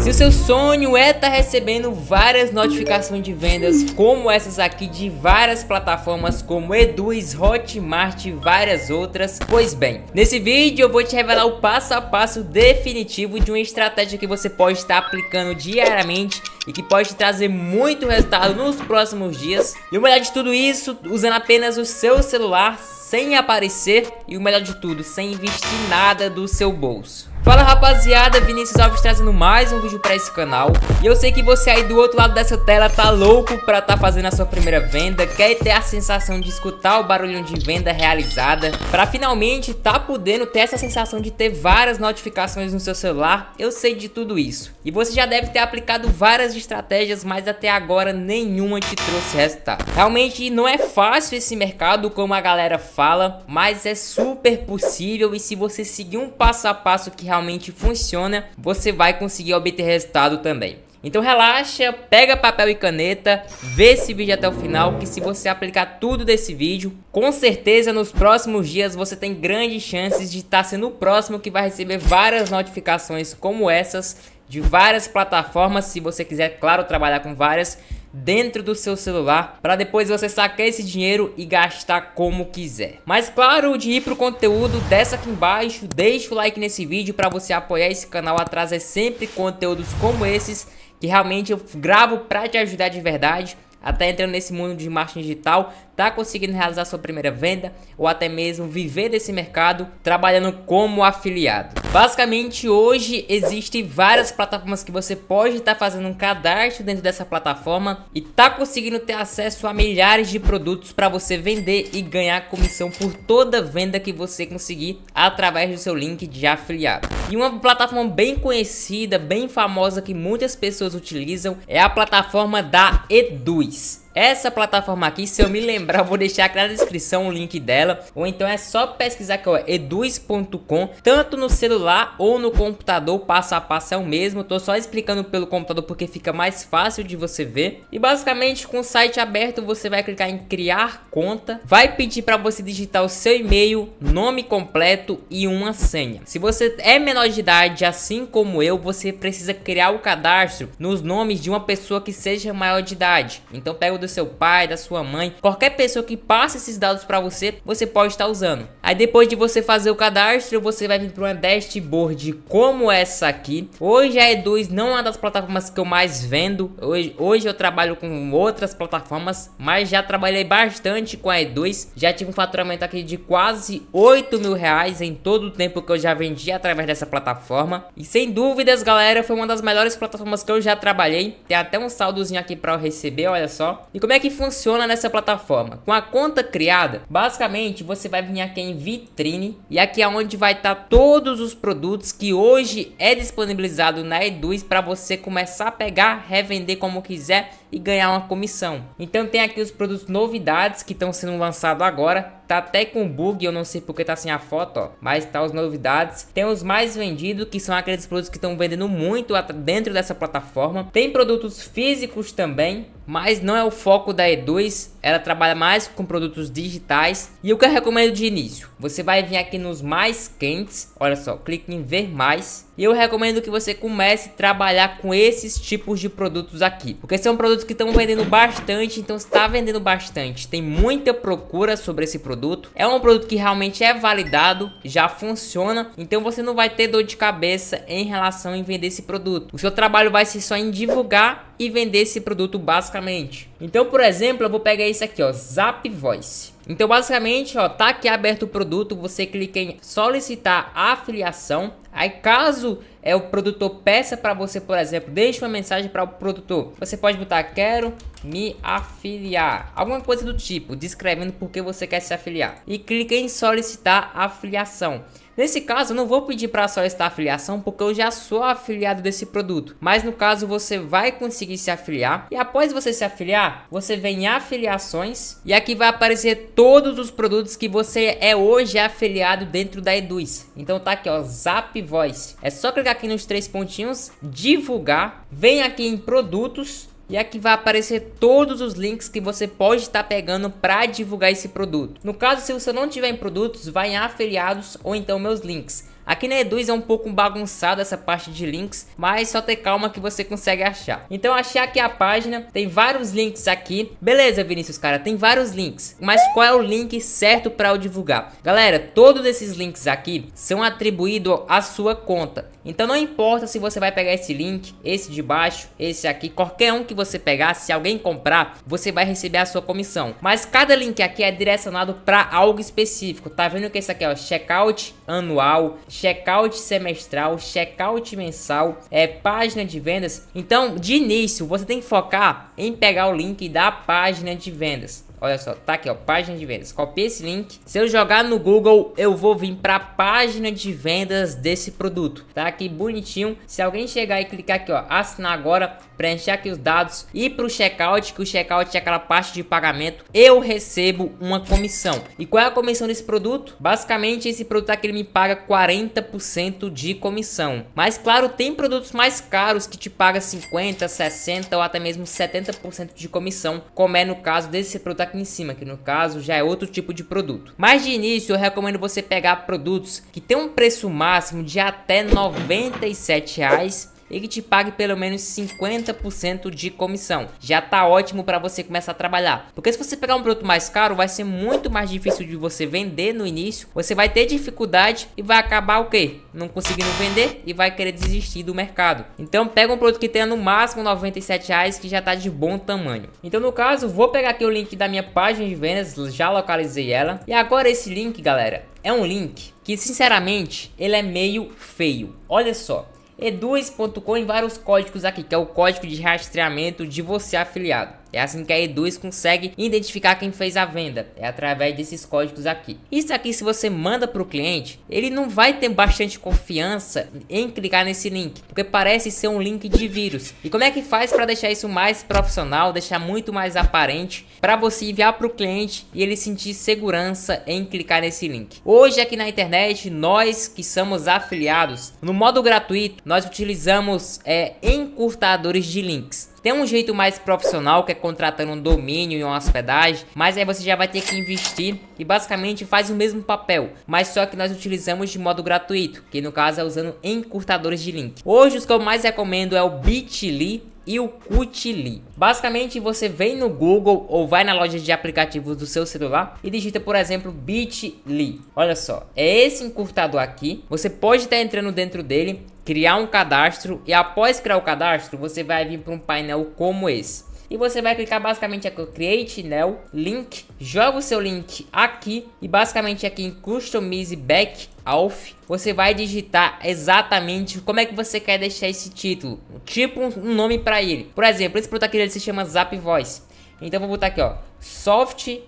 Se o seu sonho é estar tá recebendo várias notificações de vendas como essas aqui de várias plataformas como Eduis, Hotmart e várias outras, pois bem, nesse vídeo eu vou te revelar o passo a passo definitivo de uma estratégia que você pode estar tá aplicando diariamente e que pode trazer muito resultado nos próximos dias. E o melhor de tudo isso, usando apenas o seu celular sem aparecer e o melhor de tudo, sem investir nada do seu bolso. Fala rapaziada, Vinícius Alves trazendo mais um vídeo para esse canal E eu sei que você aí do outro lado dessa tela tá louco pra tá fazendo a sua primeira venda Quer ter a sensação de escutar o barulhão de venda realizada Pra finalmente tá podendo ter essa sensação de ter várias notificações no seu celular Eu sei de tudo isso E você já deve ter aplicado várias estratégias, mas até agora nenhuma te trouxe resultado. Realmente não é fácil esse mercado, como a galera fala, mas é super possível e se você seguir um passo a passo que realmente funciona, você vai conseguir obter resultado também. Então relaxa, pega papel e caneta, vê esse vídeo até o final, que se você aplicar tudo desse vídeo, com certeza nos próximos dias você tem grandes chances de estar sendo o próximo que vai receber várias notificações como essas de várias plataformas, se você quiser, claro, trabalhar com várias dentro do seu celular para depois você sacar esse dinheiro e gastar como quiser. Mas claro, de ir pro conteúdo, desce aqui embaixo, deixa o like nesse vídeo para você apoiar esse canal a trazer sempre conteúdos como esses que realmente eu gravo para te ajudar de verdade até entrando nesse mundo de marketing digital, está conseguindo realizar sua primeira venda ou até mesmo viver desse mercado trabalhando como afiliado. Basicamente, hoje existem várias plataformas que você pode estar tá fazendo um cadastro dentro dessa plataforma e tá conseguindo ter acesso a milhares de produtos para você vender e ganhar comissão por toda venda que você conseguir através do seu link de afiliado. E uma plataforma bem conhecida, bem famosa que muitas pessoas utilizam é a plataforma da Eduz. Essa plataforma aqui, se eu me lembrar, eu vou deixar aqui na descrição o link dela. Ou então é só pesquisar que é eduz.com, tanto no celular ou no computador, passo a passo é o mesmo. Tô só explicando pelo computador porque fica mais fácil de você ver. E basicamente, com o site aberto, você vai clicar em criar conta, vai pedir para você digitar o seu e-mail, nome completo e uma senha. Se você é menor de idade, assim como eu, você precisa criar o cadastro nos nomes de uma pessoa que seja maior de idade. Então pega o do do seu pai, da sua mãe, qualquer pessoa que passe esses dados para você, você pode estar usando. Aí depois de você fazer o cadastro, você vai vir para uma dashboard como essa aqui. Hoje a i2 não é uma das plataformas que eu mais vendo. Hoje, hoje eu trabalho com outras plataformas, mas já trabalhei bastante com a E2. Já tive um faturamento aqui de quase 8 mil reais em todo o tempo que eu já vendi através dessa plataforma. E sem dúvidas, galera, foi uma das melhores plataformas que eu já trabalhei. Tem até um saldozinho aqui para eu receber, olha só. E como é que funciona nessa plataforma? Com a conta criada, basicamente você vai vir aqui em vitrine e aqui é onde vai estar tá todos os produtos que hoje é disponibilizado na Eduz para você começar a pegar, revender como quiser e ganhar uma comissão. Então tem aqui os produtos novidades que estão sendo lançados agora. Tá até com bug, eu não sei porque tá sem a foto, ó. Mas tá os novidades. Tem os mais vendidos, que são aqueles produtos que estão vendendo muito dentro dessa plataforma. Tem produtos físicos também, mas não é o foco da E2. Ela trabalha mais com produtos digitais. E o que eu recomendo de início? Você vai vir aqui nos mais quentes. Olha só, clique em ver mais e eu recomendo que você comece a trabalhar com esses tipos de produtos aqui. Porque são produtos que estão vendendo bastante, então está vendendo bastante. Tem muita procura sobre esse produto. É um produto que realmente é validado, já funciona. Então você não vai ter dor de cabeça em relação em vender esse produto. O seu trabalho vai ser só em divulgar e vender esse produto basicamente. Então, por exemplo, eu vou pegar esse aqui, ó, Zap Voice. Então, basicamente, ó, tá aqui aberto o produto, você clica em solicitar afiliação. Aí, caso é o produtor peça para você, por exemplo, deixe uma mensagem para o produtor. Você pode botar quero me afiliar. Alguma coisa do tipo, descrevendo por que você quer se afiliar. E clique em solicitar afiliação. Nesse caso, eu não vou pedir para solicitar afiliação porque eu já sou afiliado desse produto. Mas no caso, você vai conseguir se afiliar e após você se afiliar, você vem em afiliações e aqui vai aparecer todos os produtos que você é hoje afiliado dentro da Eduz. Então tá aqui, ó, Zap Voice. É só clicar aqui nos três pontinhos, divulgar, vem aqui em produtos e aqui vai aparecer todos os links que você pode estar pegando para divulgar esse produto. No caso, se você não tiver em produtos, vai em afiliados ou então meus links. Aqui na Eduz é um pouco bagunçado essa parte de links, mas só ter calma que você consegue achar. Então achei aqui a página, tem vários links aqui. Beleza, Vinícius, cara, tem vários links, mas qual é o link certo para eu divulgar? Galera, todos esses links aqui são atribuídos à sua conta. Então não importa se você vai pegar esse link, esse de baixo, esse aqui, qualquer um que você pegar, se alguém comprar, você vai receber a sua comissão. Mas cada link aqui é direcionado para algo específico. Tá vendo que esse aqui é o checkout anual, checkout semestral, checkout mensal, é, página de vendas. Então, de início, você tem que focar em pegar o link da página de vendas. Olha só, tá aqui, ó, página de vendas. Copie esse link. Se eu jogar no Google, eu vou vir pra página de vendas desse produto. Tá aqui bonitinho. Se alguém chegar e clicar aqui, ó, assinar agora, preencher aqui os dados e pro checkout, que o checkout é aquela parte de pagamento, eu recebo uma comissão. E qual é a comissão desse produto? Basicamente, esse produto aqui ele me paga 40% de comissão. Mas claro, tem produtos mais caros que te paga 50, 60 ou até mesmo 70% de comissão, como é no caso desse produto aqui aqui em cima, que no caso já é outro tipo de produto. Mas de início eu recomendo você pegar produtos que tem um preço máximo de até R$ 97 reais e que te pague pelo menos 50% de comissão. Já tá ótimo para você começar a trabalhar. Porque se você pegar um produto mais caro, vai ser muito mais difícil de você vender no início. Você vai ter dificuldade e vai acabar o quê? Não conseguindo vender e vai querer desistir do mercado. Então pega um produto que tenha no máximo 97 reais que já tá de bom tamanho. Então no caso, vou pegar aqui o link da minha página de vendas, já localizei ela. E agora esse link, galera, é um link que sinceramente ele é meio feio. Olha só, e2.com vários códigos aqui, que é o código de rastreamento de você afiliado. É assim que a Eduz consegue identificar quem fez a venda, é através desses códigos aqui. Isso aqui se você manda para o cliente, ele não vai ter bastante confiança em clicar nesse link, porque parece ser um link de vírus. E como é que faz para deixar isso mais profissional, deixar muito mais aparente, para você enviar para o cliente e ele sentir segurança em clicar nesse link? Hoje aqui na internet, nós que somos afiliados, no modo gratuito, nós utilizamos é, encurtadores de links. Tem um jeito mais profissional que é contratando um domínio e uma hospedagem, mas aí você já vai ter que investir e basicamente faz o mesmo papel, mas só que nós utilizamos de modo gratuito, que no caso é usando encurtadores de link. Hoje os que eu mais recomendo é o Bitly e o Cutly. Basicamente, você vem no Google ou vai na loja de aplicativos do seu celular e digita, por exemplo, Bitly. Olha só, é esse encurtador aqui. Você pode estar entrando dentro dele criar um cadastro e após criar o cadastro, você vai vir para um painel como esse. E você vai clicar basicamente aqui, Create New, né, Link, joga o seu link aqui e basicamente aqui em Customize Back off você vai digitar exatamente como é que você quer deixar esse título, tipo um nome para ele. Por exemplo, esse produto aqui ele se chama Zap Voice. Então vou botar aqui, ó, Software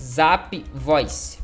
Zap Voice.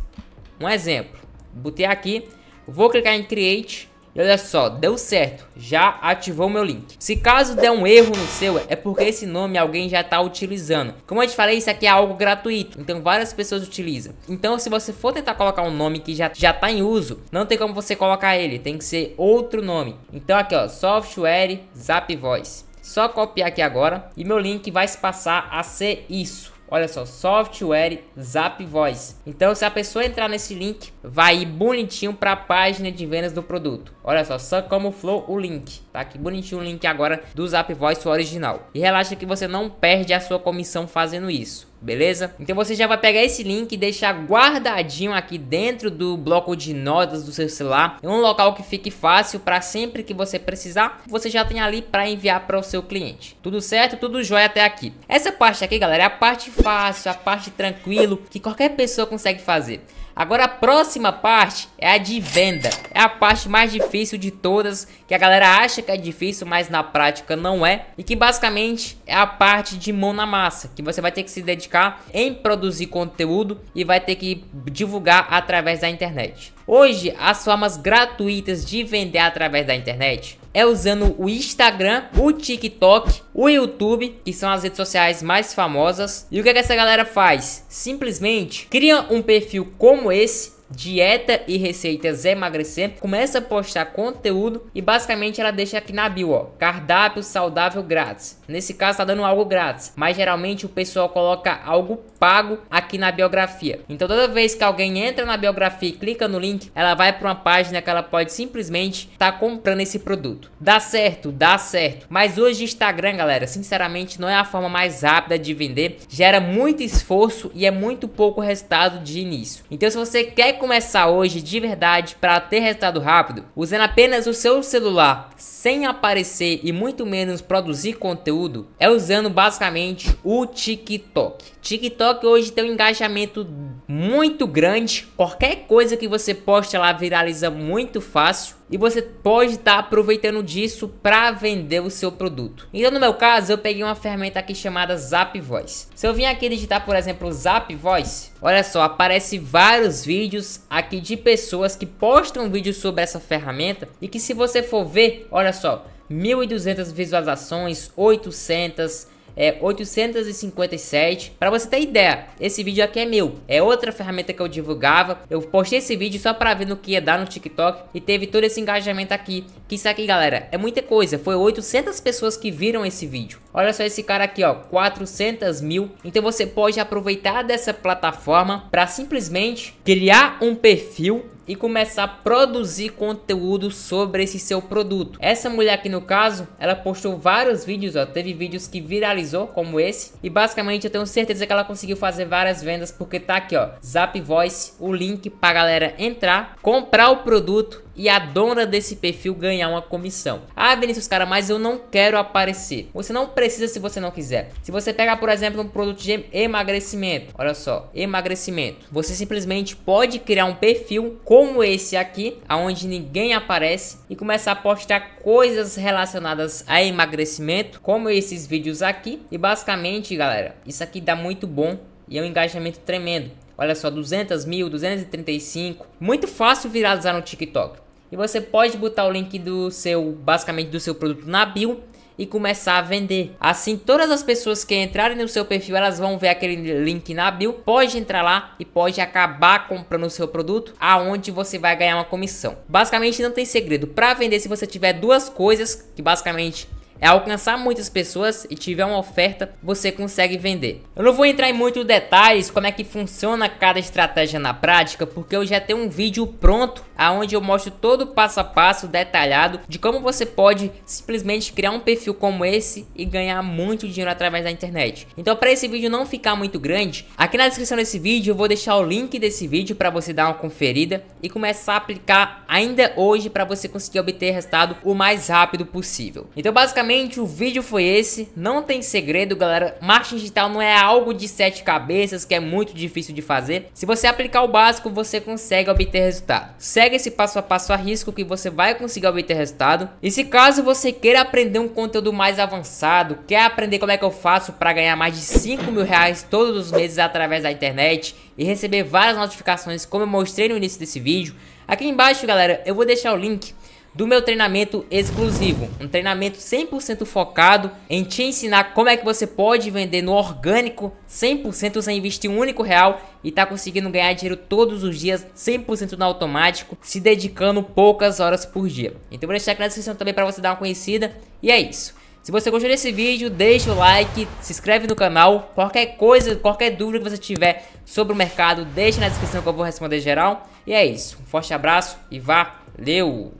Um exemplo. Botei aqui, vou clicar em Create e olha só, deu certo, já ativou meu link. Se caso der um erro no seu, é porque esse nome alguém já está utilizando. Como eu te falei, isso aqui é algo gratuito, então várias pessoas utilizam. Então se você for tentar colocar um nome que já, já tá em uso, não tem como você colocar ele, tem que ser outro nome. Então aqui ó, software Zap Voice. Só copiar aqui agora e meu link vai se passar a ser isso. Olha só, software Zap Voice. Então, se a pessoa entrar nesse link, vai ir bonitinho para a página de vendas do produto. Olha só, só como flow o link. Tá aqui bonitinho o link agora do Zap Voice original. E relaxa que você não perde a sua comissão fazendo isso beleza? Então você já vai pegar esse link e deixar guardadinho aqui dentro do bloco de notas do seu celular, em é um local que fique fácil para sempre que você precisar, você já tem ali para enviar para o seu cliente. Tudo certo? Tudo jóia até aqui. Essa parte aqui, galera, é a parte fácil, a parte tranquilo que qualquer pessoa consegue fazer. Agora a próxima parte é a de venda. É a parte mais difícil de todas, que a galera acha que é difícil, mas na prática não é. E que basicamente é a parte de mão na massa, que você vai ter que se dedicar em produzir conteúdo e vai ter que divulgar através da internet. Hoje, as formas gratuitas de vender através da internet é usando o Instagram, o TikTok, o YouTube, que são as redes sociais mais famosas. E o que, é que essa galera faz? Simplesmente cria um perfil como esse Dieta e Receitas Emagrecer, começa a postar conteúdo e basicamente ela deixa aqui na bio, ó, cardápio saudável grátis. Nesse caso tá dando algo grátis, mas geralmente o pessoal coloca algo pago aqui na biografia. Então toda vez que alguém entra na biografia e clica no link, ela vai para uma página que ela pode simplesmente estar tá comprando esse produto. Dá certo, dá certo. Mas hoje Instagram, galera, sinceramente não é a forma mais rápida de vender, gera muito esforço e é muito pouco resultado de início. Então se você quer começar hoje de verdade para ter resultado rápido, usando apenas o seu celular, sem aparecer e muito menos produzir conteúdo, é usando basicamente o TikTok. TikTok hoje tem um engajamento muito grande, qualquer coisa que você posta lá viraliza muito fácil e você pode estar tá aproveitando disso para vender o seu produto. Então, no meu caso, eu peguei uma ferramenta aqui chamada Zap Voice. Se eu vim aqui digitar, por exemplo, Zap Voice, olha só, aparece vários vídeos aqui de pessoas que postam vídeos sobre essa ferramenta e que se você for ver, olha só, 1.200 visualizações, 800 é 857. Para você ter ideia, esse vídeo aqui é meu. É outra ferramenta que eu divulgava. Eu postei esse vídeo só para ver no que ia dar no TikTok e teve todo esse engajamento aqui. Que isso aqui, galera, é muita coisa. Foi 800 pessoas que viram esse vídeo. Olha só esse cara aqui, ó, 400 mil. Então você pode aproveitar dessa plataforma para simplesmente criar um perfil e começar a produzir conteúdo sobre esse seu produto. Essa mulher aqui no caso, ela postou vários vídeos, ó, teve vídeos que viralizou como esse e basicamente eu tenho certeza que ela conseguiu fazer várias vendas porque tá aqui, ó, Zap Voice, o link para galera entrar, comprar o produto e a dona desse perfil ganhar uma comissão. Ah, Vinícius, cara, mas eu não quero aparecer. Você não precisa se você não quiser. Se você pegar, por exemplo, um produto de emagrecimento, olha só, emagrecimento. Você simplesmente pode criar um perfil como esse aqui, aonde ninguém aparece e começar a postar coisas relacionadas a emagrecimento, como esses vídeos aqui. E basicamente, galera, isso aqui dá muito bom e é um engajamento tremendo. Olha só, 200 mil, 235. Muito fácil viralizar no TikTok você pode botar o link do seu, basicamente do seu produto na bio e começar a vender. Assim, todas as pessoas que entrarem no seu perfil, elas vão ver aquele link na bio, pode entrar lá e pode acabar comprando o seu produto, aonde você vai ganhar uma comissão. Basicamente não tem segredo. Para vender, se você tiver duas coisas, que basicamente é alcançar muitas pessoas e tiver uma oferta, você consegue vender. Eu não vou entrar em muitos detalhes como é que funciona cada estratégia na prática, porque eu já tenho um vídeo pronto aonde eu mostro todo o passo a passo detalhado de como você pode simplesmente criar um perfil como esse e ganhar muito dinheiro através da internet. Então, para esse vídeo não ficar muito grande, aqui na descrição desse vídeo eu vou deixar o link desse vídeo para você dar uma conferida e começar a aplicar ainda hoje para você conseguir obter resultado o mais rápido possível. Então, basicamente Basicamente, o vídeo foi esse. Não tem segredo, galera. Marketing digital não é algo de sete cabeças, que é muito difícil de fazer. Se você aplicar o básico, você consegue obter resultado. Segue esse passo a passo a risco que você vai conseguir obter resultado. E se caso você queira aprender um conteúdo mais avançado, quer aprender como é que eu faço para ganhar mais de 5 mil reais todos os meses através da internet e receber várias notificações, como eu mostrei no início desse vídeo, aqui embaixo, galera, eu vou deixar o link do meu treinamento exclusivo, um treinamento 100% focado em te ensinar como é que você pode vender no orgânico 100% sem investir um único real e tá conseguindo ganhar dinheiro todos os dias 100% no automático, se dedicando poucas horas por dia. Então vou deixar aqui na descrição também para você dar uma conhecida e é isso. Se você gostou desse vídeo, deixa o like, se inscreve no canal. Qualquer coisa, qualquer dúvida que você tiver sobre o mercado, deixa na descrição que eu vou responder geral. E é isso. Um forte abraço e valeu!